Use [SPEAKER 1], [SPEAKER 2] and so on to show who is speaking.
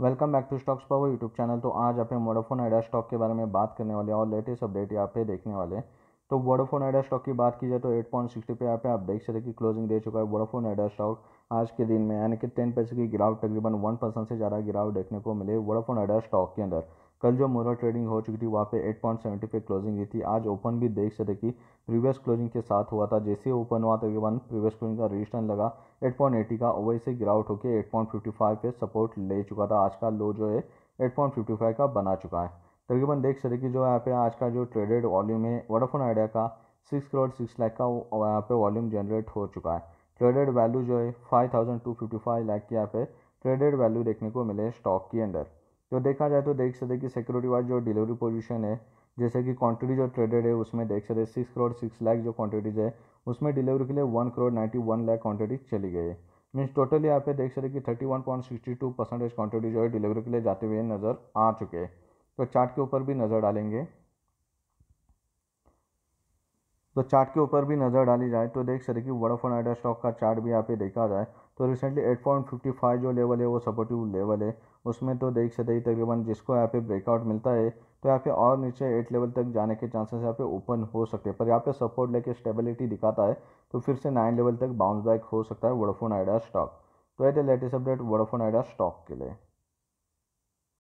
[SPEAKER 1] welcome back to stocks power YouTube channel तो आज आप वोडाफोन आइडिया स्टॉक के बारे में बात करने वाले हैं और लेटेस्ट अपडेट यहाँ पे देखने वाले हैं तो वोडाफोन आइडिया स्टॉक की बात की जाए तो एट पॉइंट सिक्सटी पे यहाँ पे आप देख सकते हैं कि क्लोजिंग दे चुका है वोडाफोन आइडिया स्टॉक आज के दिन में यानी कि टेन पैसे की गिरावट तकरीबन वन परसेंट से ज़्यादा गिरावट देखने को मिले वोडाफोन आइडिया स्टॉक के अंदर कल जो मोरा ट्रेडिंग हो चुकी थी वहाँ पे एट पॉइंट सेवेंटी पे क्लोजिंग हुई थी आज ओपन भी देख सकते कि प्रीवियस क्लोजिंग के साथ हुआ था जैसे ही ओपन हुआ तकरीबन प्रीवियस क्लोजिंग का रजिस्टन लगा एट पॉइंट एटी का वैसे गिरावट होकर एट पॉइंट फिफ्टी फाइव पे सपोर्ट ले चुका था आज का लो जो है एट पॉइंट फिफ्टी फाइव का बना चुका है तकरीबन देख सकते कि जो यहाँ पे आज का जो ट्रेडेड वॉल्यूम है वोडाफोन आइडिया का सिक्स करोड़ सिक्स लाख का यहाँ पे वॉल्यूम जनरेट हो चुका है ट्रेडेड वैल्यू जो है five thousand two fifty five lakh के यहाँ पे ट्रेडेड वैल्यू देखने को मिले स्टॉक के अंदर तो देखा जाए तो देख सकते कि सिक्योरिटी वाइज जो डिलीवरी पोजीशन है जैसे कि क्वांटिटी जो ट्रेडेड है उसमें देख सकते सिक्स करोड़ सिक्स लाख जो क्वांटिटीज़ है उसमें डिलीवरी के लिए one crore ninety one lakh quantity चली गई है मीन्स टोटली यहाँ पे देख सकते कि thirty one point sixty two percentage quantity जो है डिलीवरी के लिए जाते हुए नज़र आ चुके हैं तो चार्ट के ऊपर भी नज़र डालेंगे तो चार्ट के ऊपर भी नज़र डाली जाए तो देख सकते कि वोडाफोन आइडिया स्टॉक का चार्ट भी यहाँ पे देखा जाए तो रिसेंटली 8.55 जो लेवल है वो सपोर्टिव लेवल है उसमें तो देख सकते ही तकरीबन जिसको यहाँ पे ब्रेकआउट मिलता है तो यहाँ पे और नीचे एट लेवल तक जाने के चांसेस यहाँ पे ओपन हो सकते हैं पर यहाँ पे सपोर्ट लेके स्टेबिलिटी दिखाता है तो फिर से नाइन लेवल तक बाउंस बैक हो सकता है वोडाफोन आइडिया स्टॉक तो ये latest update Vodafone Idea stock के लिए